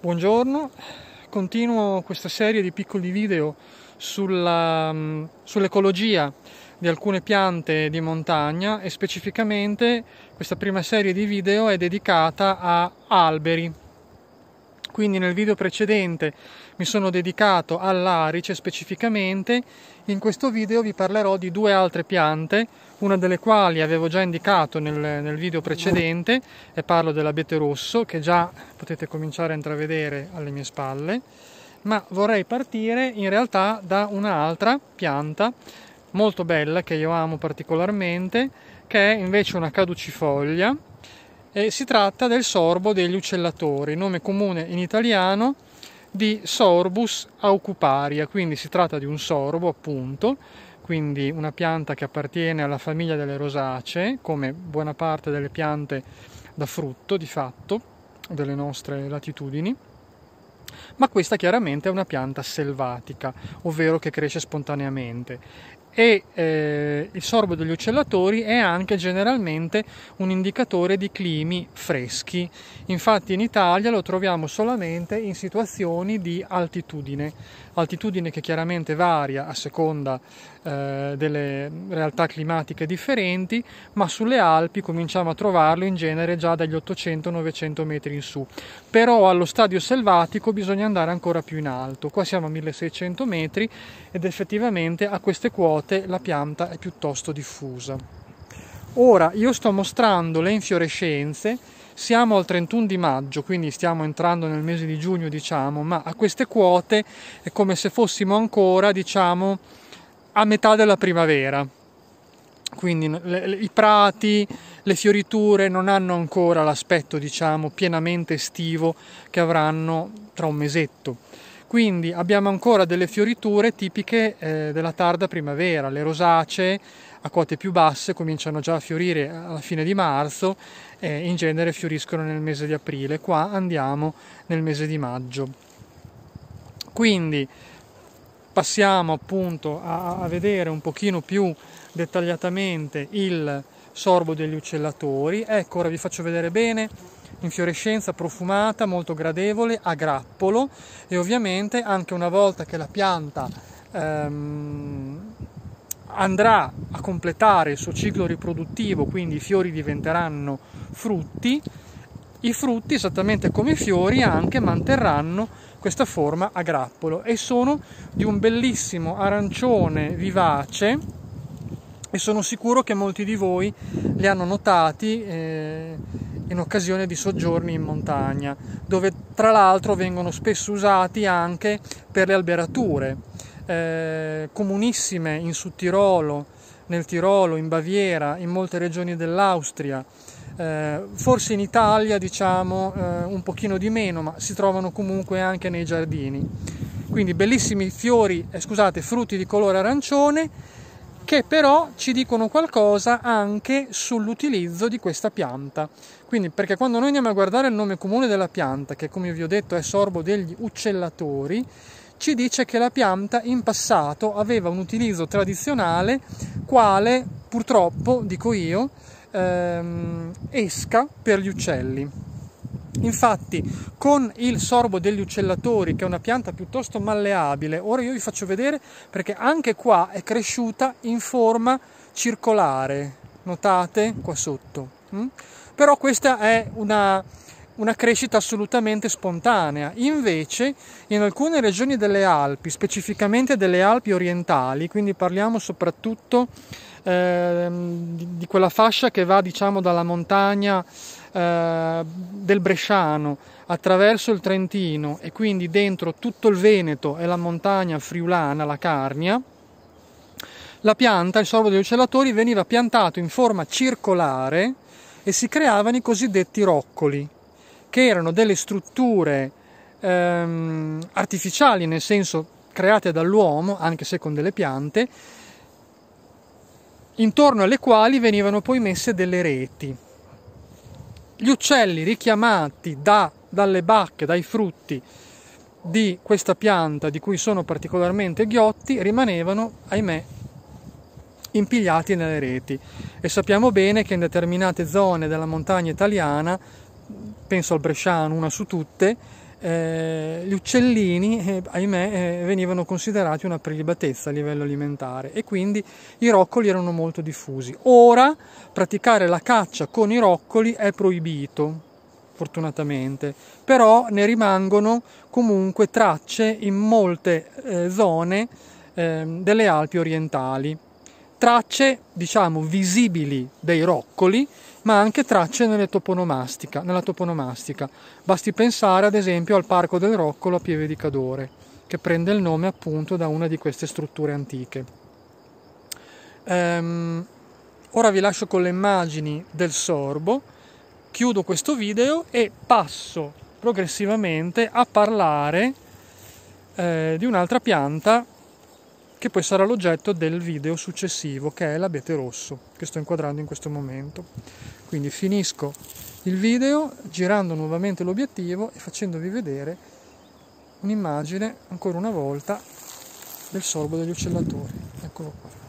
Buongiorno, continuo questa serie di piccoli video sulla, mm, sull'ecologia di alcune piante di montagna e specificamente questa prima serie di video è dedicata a alberi. Quindi nel video precedente mi sono dedicato all'arice specificamente, in questo video vi parlerò di due altre piante, una delle quali avevo già indicato nel, nel video precedente, e parlo dell'abete rosso che già potete cominciare a intravedere alle mie spalle, ma vorrei partire in realtà da un'altra pianta molto bella che io amo particolarmente, che è invece una caducifoglia e eh, si tratta del sorbo degli uccellatori, nome comune in italiano di Sorbus aucuparia, quindi si tratta di un sorbo appunto, quindi una pianta che appartiene alla famiglia delle rosacee, come buona parte delle piante da frutto di fatto delle nostre latitudini ma questa chiaramente è una pianta selvatica, ovvero che cresce spontaneamente e eh, il sorbo degli uccellatori è anche generalmente un indicatore di climi freschi. Infatti in Italia lo troviamo solamente in situazioni di altitudine, altitudine che chiaramente varia a seconda eh, delle realtà climatiche differenti, ma sulle Alpi cominciamo a trovarlo in genere già dagli 800-900 metri in su. Però allo stadio selvatico bisogna andare ancora più in alto. Qua siamo a 1600 metri ed effettivamente a queste quote ruote la pianta è piuttosto diffusa. Ora io sto mostrando le infiorescenze, siamo al 31 di maggio, quindi stiamo entrando nel mese di giugno, diciamo, ma a queste quote è come se fossimo ancora, diciamo, a metà della primavera. Quindi le, le, i prati, le fioriture non hanno ancora l'aspetto, diciamo, pienamente estivo che avranno tra un mesetto quindi abbiamo ancora delle fioriture tipiche eh, della tarda primavera, le rosacee a quote più basse cominciano già a fiorire alla fine di marzo e in genere fioriscono nel mese di aprile, qua andiamo nel mese di maggio. Quindi passiamo appunto a, a vedere un pochino più dettagliatamente il sorbo degli uccellatori. Ecco, ora vi faccio vedere bene infiorescenza profumata, molto gradevole, a grappolo e ovviamente anche una volta che la pianta ehm, andrà a completare il suo ciclo riproduttivo, quindi i fiori diventeranno frutti, i frutti, esattamente come i fiori, anche manterranno questa forma a grappolo e sono di un bellissimo arancione vivace e sono sicuro che molti di voi li hanno notati. Eh, in occasione di soggiorni in montagna, dove tra l'altro vengono spesso usati anche per le alberature, eh, comunissime in Sud Tirolo, nel Tirolo, in Baviera, in molte regioni dell'Austria. Eh, forse in Italia diciamo eh, un pochino di meno, ma si trovano comunque anche nei giardini. Quindi bellissimi fiori, eh, scusate, frutti di colore arancione che però ci dicono qualcosa anche sull'utilizzo di questa pianta. Quindi, perché quando noi andiamo a guardare il nome comune della pianta, che come vi ho detto è sorbo degli uccellatori, ci dice che la pianta in passato aveva un utilizzo tradizionale quale purtroppo, dico io, ehm, esca per gli uccelli. Infatti, con il sorbo degli uccellatori, che è una pianta piuttosto malleabile, ora io vi faccio vedere perché anche qua è cresciuta in forma circolare, notate qua sotto. Mm? Però questa è una, una crescita assolutamente spontanea. Invece, in alcune regioni delle Alpi, specificamente delle Alpi orientali, quindi parliamo soprattutto eh, di, di, quella fascia che va diciamo dalla montagna eh, del Bresciano attraverso il Trentino e quindi dentro tutto il Veneto e la montagna friulana, la Carnia, la pianta, il sorbo degli uccellatori, veniva piantato in forma circolare e si creavano i cosiddetti roccoli, che erano delle strutture ehm, artificiali, nel senso create dall'uomo, anche se con delle piante, intorno alle quali venivano poi messe delle reti gli uccelli richiamati da, dalle bacche, dai frutti di questa pianta di cui sono particolarmente ghiotti rimanevano, ahimè, impigliati nelle reti e sappiamo bene che in determinate zone della montagna italiana, penso al Bresciano, una su tutte, eh, gli uccellini, eh, ahimè, eh, venivano considerati una prelibatezza a livello alimentare e quindi i roccoli erano molto diffusi. Ora praticare la caccia con i roccoli è proibito, fortunatamente, però ne rimangono comunque tracce in molte eh, zone ehm, delle Alpi orientali, tracce diciamo visibili dei roccoli ma anche tracce toponomastica, nella toponomastica. Basti pensare ad esempio al Parco del Roccolo a Pieve di Cadore, che prende il nome appunto da una di queste strutture antiche. Ehm, ora vi lascio con le immagini del sorbo, chiudo questo video e passo progressivamente a parlare eh, di un'altra pianta che poi sarà l'oggetto del video successivo che è l'abete rosso che sto inquadrando in questo momento. Quindi finisco il video girando nuovamente l'obiettivo e facendovi vedere un'immagine ancora una volta del sorbo degli uccellatori. Eccolo qua.